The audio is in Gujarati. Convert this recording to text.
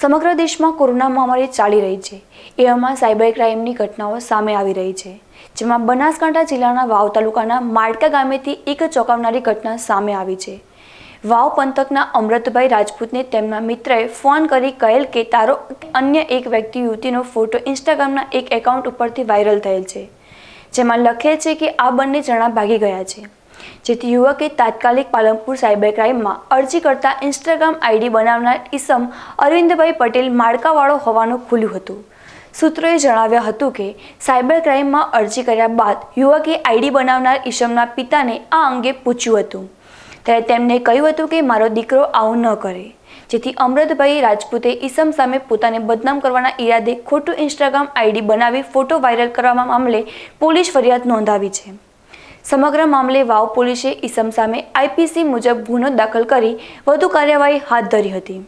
સમગ્ર દેશમાં કોરોના મહામારી ચાલી રહી છે એવામાં સાયબર ક્રાઇમની ઘટનાઓ સામે આવી રહી છે જેમાં બનાસકાંઠા જિલ્લાના વાવ તાલુકાના માળકા ગામેથી એક ચોંકાવનારી ઘટના સામે આવી છે વાવ પંથકના અમૃતભાઈ રાજપૂતને તેમના મિત્રએ ફોન કરી કહેલ કે તારો અન્ય એક વ્યક્તિ યુવતીનો ફોટો ઇન્સ્ટાગ્રામના એક એકાઉન્ટ ઉપરથી વાયરલ થયેલ છે જેમાં લખેલ છે કે આ બંને જણા ભાગી ગયા છે જેથી યુવકે તાત્કાલિક પાલનપુર સાયબર ક્રાઇમમાં અરજી કરતા ઇન્સ્ટાગ્રામ આઈડી બનાવનાર ઈસમ અરવિંદભાઈ પટેલ માળકાવાળો હોવાનું ખુલ્યું હતું સૂત્રોએ જણાવ્યા હતું કે સાયબર ક્રાઇમમાં અરજી કર્યા બાદ યુવકે આઈડી બનાવનાર ઈસમના પિતાને આ અંગે પૂછ્યું હતું ત્યારે તેમણે કહ્યું હતું કે મારો દીકરો આવું ન કરે જેથી અમૃતભાઈ રાજપૂતે ઈસમ સામે પોતાને બદનામ કરવાના ઈરાદે ખોટું ઇન્સ્ટાગ્રામ આઈડી બનાવી ફોટો વાયરલ કરવા મામલે પોલીસ ફરિયાદ નોંધાવી છે સમગ્ર મામલે વાવ પોલીસે ઈસમ સામે આઈપીસી મુજબ ગુનો દાખલ કરી વધુ કાર્યવાહી હાથ ધરી હતી